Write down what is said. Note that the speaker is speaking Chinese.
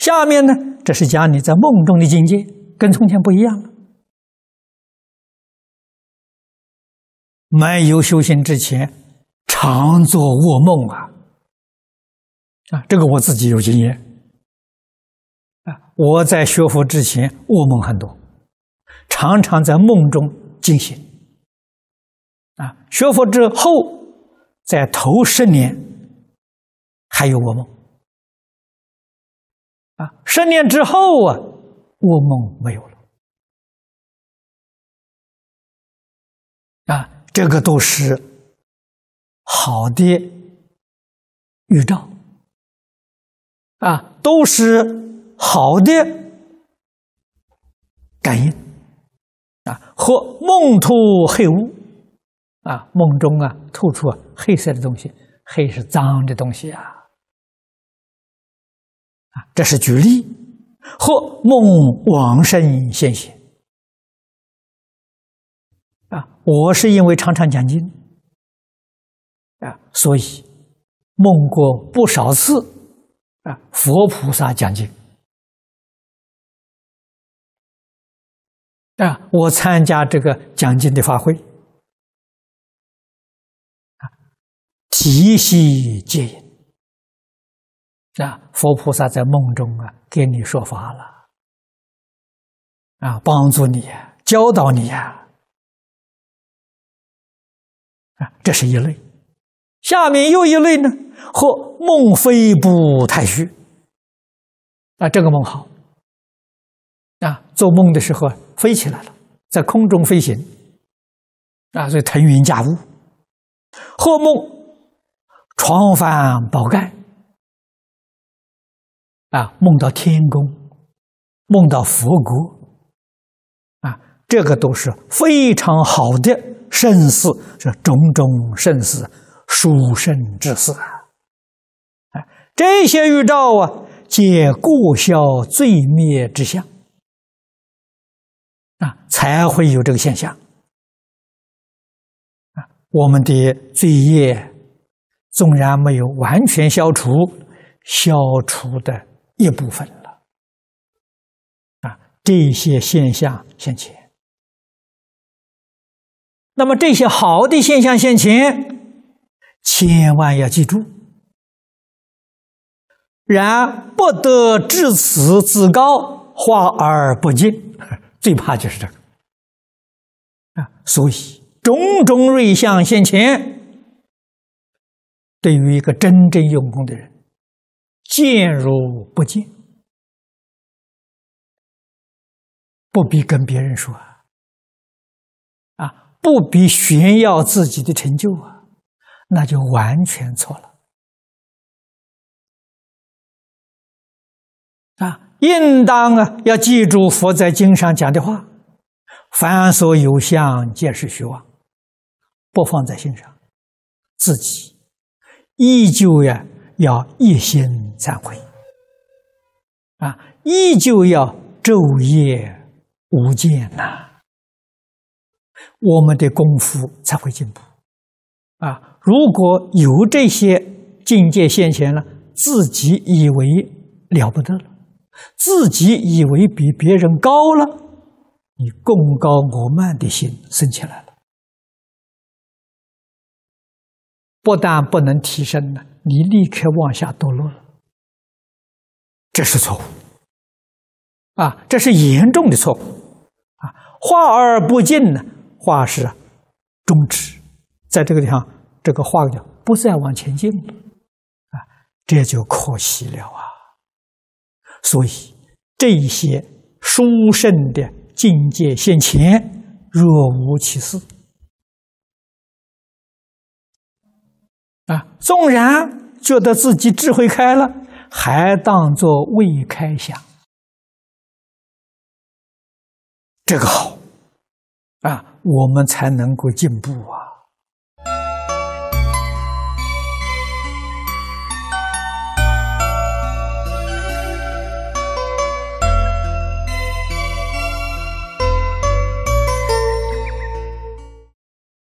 下面呢，这是讲你在梦中的境界，跟从前不一样了。没有修行之前，常做噩梦啊！啊，这个我自己有经验。啊，我在学佛之前，噩梦很多，常常在梦中惊醒。啊，学佛之后，在头十年还有噩梦。啊，十年之后啊，噩梦没有了。啊，这个都是好的预兆。啊，都是好的感应。啊，或梦吐黑雾，啊，梦中啊吐出黑色的东西，黑是脏的东西啊。啊，这是举例。或梦往生现现。啊，我是因为常常讲经，啊，所以梦过不少次。啊，佛菩萨讲经。啊，我参加这个讲经的法会。啊，提息戒也。啊，佛菩萨在梦中啊，给你说法了，啊，帮助你，教导你呀，啊，这是一类。下面又一类呢，或梦飞不太虚，啊，这个梦好，啊，做梦的时候飞起来了，在空中飞行，啊，所以腾云驾雾。或梦，床翻宝盖。啊，梦到天宫，梦到佛国，啊，这个都是非常好的生死，是种种生死殊胜之事啊！这些预兆啊，皆过消罪灭之相啊，才会有这个现象啊。我们的罪业纵然没有完全消除，消除的。一部分了，啊，这些现象现前。那么这些好的现象现前，千万要记住，然不得至此自高，化而不尽。最怕就是这个，啊，所以种种瑞相现前，对于一个真正用功的人。见如不见，不必跟别人说，啊，不必炫耀自己的成就啊，那就完全错了。啊，应当啊，要记住佛在经上讲的话：，凡所有相，皆是虚妄，不放在心上，自己依旧呀。要一心忏悔，啊，依旧要昼夜无间呐，我们的功夫才会进步。啊，如果有这些境界现前了，自己以为了不得了，自己以为比别人高了，你功高我慢的心升起来了。不但不能提升呢，你立刻往下堕落了，这是错误，啊，这是严重的错误，啊，化而不进呢，化是终止，在这个地方，这个化叫不再往前进，啊，这就可惜了啊，所以这些书胜的境界现前，若无其事。啊，纵然觉得自己智慧开了，还当作未开想，这个好，啊，我们才能够进步啊。